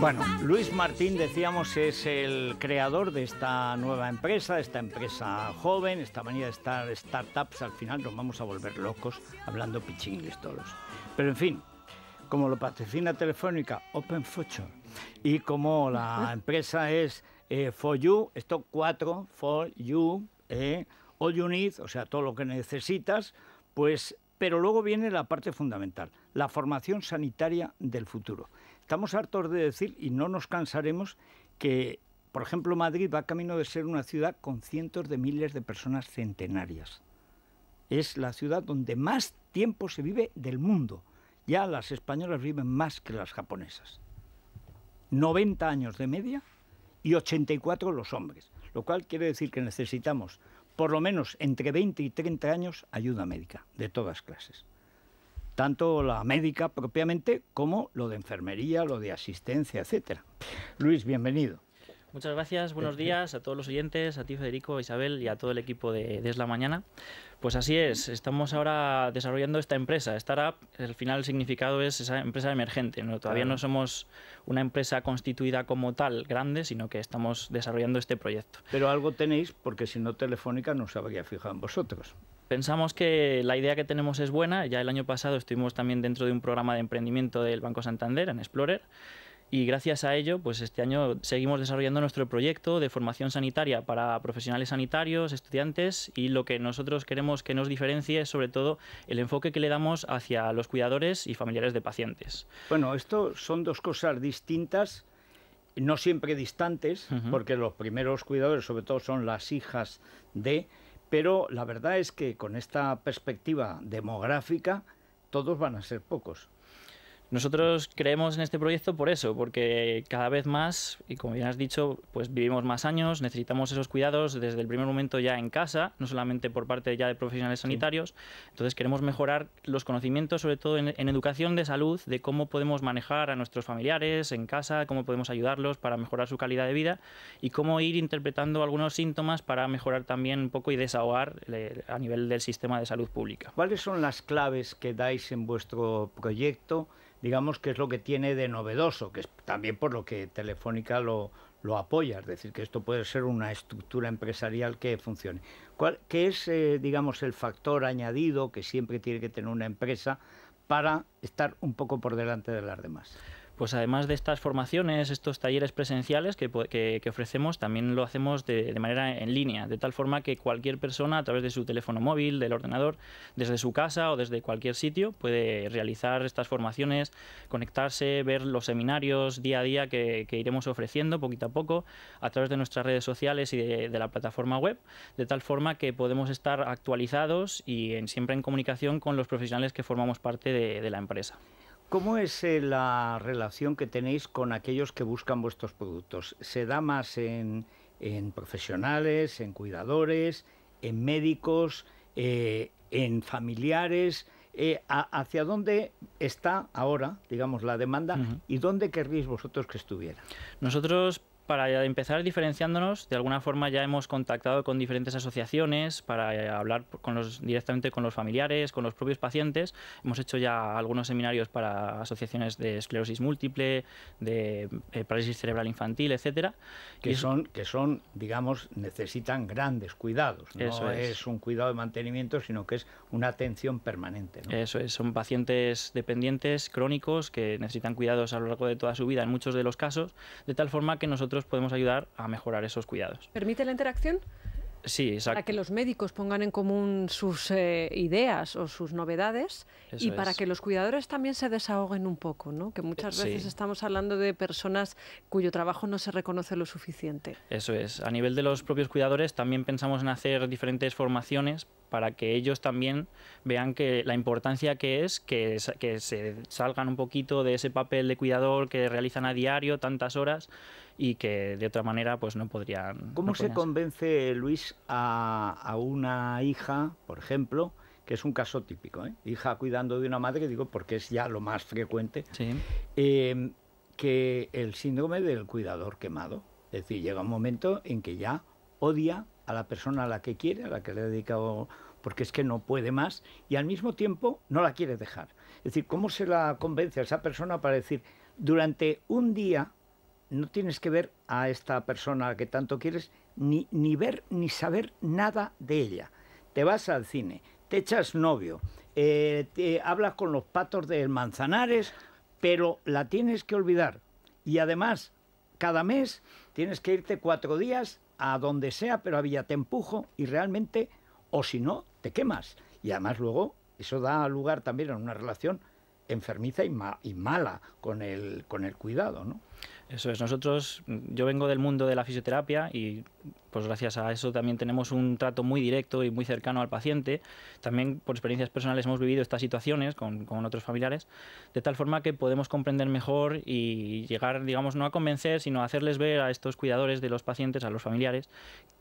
Bueno, Luis Martín, decíamos, es el creador de esta nueva empresa, esta empresa joven, esta manía de estar startups. Al final nos vamos a volver locos hablando pichingles todos. Pero en fin, como lo patrocina Telefónica, Open Future, y como la empresa es eh, For You, esto cuatro, For You, eh, All You Need, o sea, todo lo que necesitas, pues, pero luego viene la parte fundamental, la formación sanitaria del futuro. Estamos hartos de decir, y no nos cansaremos, que, por ejemplo, Madrid va camino de ser una ciudad con cientos de miles de personas centenarias. Es la ciudad donde más tiempo se vive del mundo. Ya las españolas viven más que las japonesas. 90 años de media y 84 los hombres, lo cual quiere decir que necesitamos por lo menos entre 20 y 30 años ayuda médica de todas clases tanto la médica propiamente como lo de enfermería, lo de asistencia, etcétera. Luis, bienvenido. Muchas gracias, buenos días a todos los oyentes, a ti Federico, Isabel y a todo el equipo de, Es la Mañana. Pues así es, estamos ahora desarrollando esta empresa, Startup, el final significado es esa empresa emergente, todavía no somos una empresa constituida como tal, grande, sino que estamos desarrollando este proyecto. Pero algo tenéis, porque si no Telefónica no se habría fijado en vosotros. Pensamos que la idea que tenemos es buena. Ya el año pasado estuvimos también dentro de un programa de emprendimiento del Banco Santander, en Explorer, y gracias a ello, pues este año seguimos desarrollando nuestro proyecto de formación sanitaria para profesionales sanitarios, estudiantes y lo que nosotros queremos que nos diferencie es sobre todo el enfoque que le damos hacia los cuidadores y familiares de pacientes. Bueno, esto son dos cosas distintas, no siempre distantes, porque los primeros cuidadores sobre todo son las hijas de pero la verdad es que con esta perspectiva demográfica, todos van a ser pocos. Nosotros creemos en este proyecto por eso, porque cada vez más, y como bien has dicho, pues vivimos más años, necesitamos esos cuidados desde el primer momento ya en casa, no solamente por parte ya de profesionales sanitarios. Entonces queremos mejorar los conocimientos, sobre todo en, educación de salud, de cómo podemos manejar a nuestros familiares en casa, cómo podemos ayudarlos para mejorar su calidad de vida y cómo ir interpretando algunos síntomas para mejorar también un poco y desahogar eh, a nivel del sistema de salud pública. ¿Cuáles son las claves que dais en vuestro proyecto? digamos que es lo que tiene de novedoso, que es también por lo que Telefónica lo, apoya, es decir, que esto puede ser una estructura empresarial que funcione. ¿Cuál, ¿Qué es, eh, digamos, el factor añadido que siempre tiene que tener una empresa para estar un poco por delante de las demás? pues además de estas formaciones, estos talleres presenciales que, ofrecemos, también lo hacemos de, manera en línea, de tal forma que cualquier persona a través de su teléfono móvil, del ordenador, desde su casa o desde cualquier sitio puede realizar estas formaciones, conectarse, ver los seminarios día a día que, iremos ofreciendo poquito a poco a través de nuestras redes sociales y de, la plataforma web, de tal forma que podemos estar actualizados y siempre en comunicación con los profesionales que formamos parte de la empresa. ¿Cómo es eh, la relación que tenéis con aquellos que buscan vuestros productos? ¿Se da más en, profesionales, en cuidadores, en médicos, eh, en familiares? Eh, ¿Hacia dónde está ahora, digamos, la demanda y dónde querríais vosotros que estuviera? Nosotros para empezar diferenciándonos, de alguna forma ya hemos contactado con diferentes asociaciones para eh, hablar con los, directamente con los familiares, con los propios pacientes. Hemos hecho ya algunos seminarios para asociaciones de esclerosis múltiple, de eh, parálisis cerebral infantil, etcétera. Que son, que son, digamos, necesitan grandes cuidados. No es. un cuidado de mantenimiento, sino que es una atención permanente. Eso es, son pacientes dependientes, crónicos, que necesitan cuidados a lo largo de toda su vida en muchos de los casos, de tal forma que nosotros podemos ayudar a mejorar esos cuidados. ¿Permite la interacción? Sí, exacto. Para que los médicos pongan en común sus eh, ideas o sus novedades y para que los cuidadores también se desahoguen un poco, ¿no? Que muchas veces estamos hablando de personas cuyo trabajo no se reconoce lo suficiente. Eso es. A nivel de los propios cuidadores también pensamos en hacer diferentes formaciones para que ellos también vean que la importancia que es que, que se salgan un poquito de ese papel de cuidador que realizan a diario tantas horas y que de otra manera pues no podrían... ¿Cómo se convence Luis a, una hija, por ejemplo, que es un caso típico, eh? hija cuidando de una madre, digo, porque es ya lo más frecuente, em, que el síndrome del cuidador quemado, es decir, llega un momento en que ya odia a la persona a la que quiere, a la que le ha dedicado, porque es que no puede más, y al mismo tiempo no la quiere dejar. Es decir, ¿cómo se la convence a esa persona para decir, durante un día no tienes que ver a esta persona que tanto quieres, ni, ni ver ni saber nada de ella. Te vas al cine, te echas novio, eh, hablas con los patos del Manzanares, pero la tienes que olvidar. Y además, cada mes tienes que irte cuatro días a donde sea, pero a Villa te empujo y realmente, o si no, te quemas. Y además luego eso da lugar también a una relación enfermiza y, y mala con el, con el cuidado, ¿no? Eso es, nosotros, yo vengo del mundo de la fisioterapia y pues gracias a eso también tenemos un trato muy directo y muy cercano al paciente. También por experiencias personales hemos vivido estas situaciones con, con otros familiares, de tal forma que podemos comprender mejor y llegar, digamos, no a convencer, sino a hacerles ver a estos cuidadores de los pacientes, a los familiares,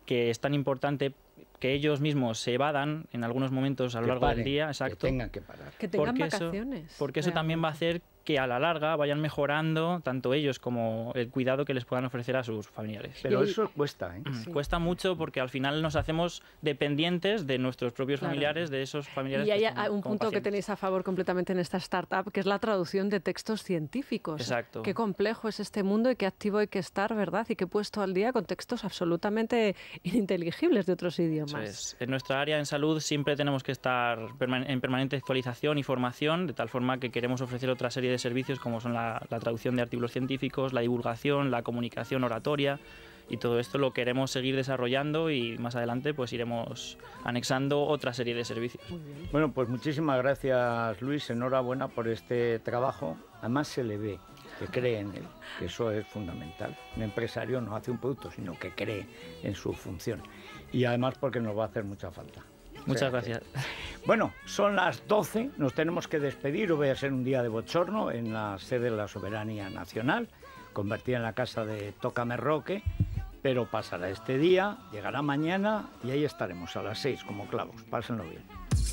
que es tan importante que ellos mismos se evadan en algunos momentos a lo largo del día, exacto. Que tengan que parar. Que tengan vacaciones. Eso, porque eso también va a hacer que a la larga vayan mejorando tanto ellos como el cuidado que les puedan ofrecer a sus familiares. Pero eso cuesta, ¿eh? Mm, cuesta mucho porque al final nos hacemos dependientes de nuestros propios familiares, de esos familiares. Y hay, un punto que tenéis a favor completamente en esta startup, que es la traducción de textos científicos. Exacto. Qué complejo es este mundo y qué activo hay que estar, ¿verdad? Y qué puesto al día con textos absolutamente ininteligibles de otros idiomas. En nuestra área en salud siempre tenemos que estar en permanente actualización y formación, de tal forma que queremos ofrecer otra serie de servicios como son la, la traducción de artículos científicos, la divulgación, la comunicación oratoria y todo esto lo queremos seguir desarrollando y más adelante pues iremos anexando otra serie de servicios. Bueno, pues muchísimas gracias Luis, enhorabuena por este trabajo. Además se le ve que cree en él, que eso es fundamental. Un empresario no hace un producto, sino que cree en su función y además porque nos va a hacer mucha falta. Muchas gracias. Bueno, son las 12, nos tenemos que despedir. Hoy va a ser un día de bochorno en la sede de la Soberanía Nacional, convertida en la casa de Tócame Roque. Pero pasará este día, llegará mañana y ahí estaremos a las 6 como clavos. Pásenlo bien.